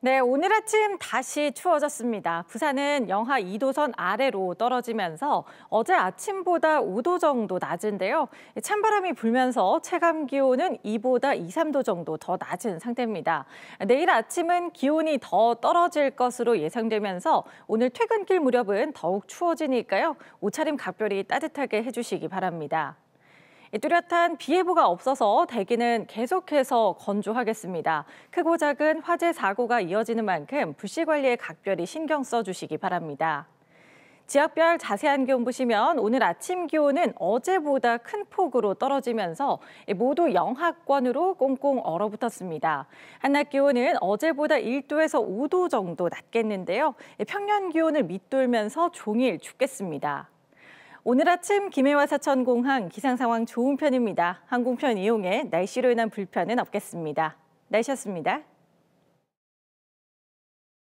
네, 오늘 아침 다시 추워졌습니다. 부산은 영하 2도선 아래로 떨어지면서 어제 아침보다 5도 정도 낮은데요. 찬바람이 불면서 체감 기온은 2보다 2, 3도 정도 더 낮은 상태입니다. 내일 아침은 기온이 더 떨어질 것으로 예상되면서 오늘 퇴근길 무렵은 더욱 추워지니까요. 옷차림 각별히 따뜻하게 해주시기 바랍니다. 뚜렷한 비 예보가 없어서 대기는 계속해서 건조하겠습니다. 크고 작은 화재 사고가 이어지는 만큼 불씨 관리에 각별히 신경 써주시기 바랍니다. 지역별 자세한 기온 보시면 오늘 아침 기온은 어제보다 큰 폭으로 떨어지면서 모두 영하권으로 꽁꽁 얼어붙었습니다. 한낮 기온은 어제보다 1도에서 5도 정도 낮겠는데요. 평년 기온을 밑돌면서 종일 춥겠습니다. 오늘 아침 김해와 사천공항 기상 상황 좋은 편입니다. 항공편 이용에 날씨로 인한 불편은 없겠습니다. 날씨였습니다.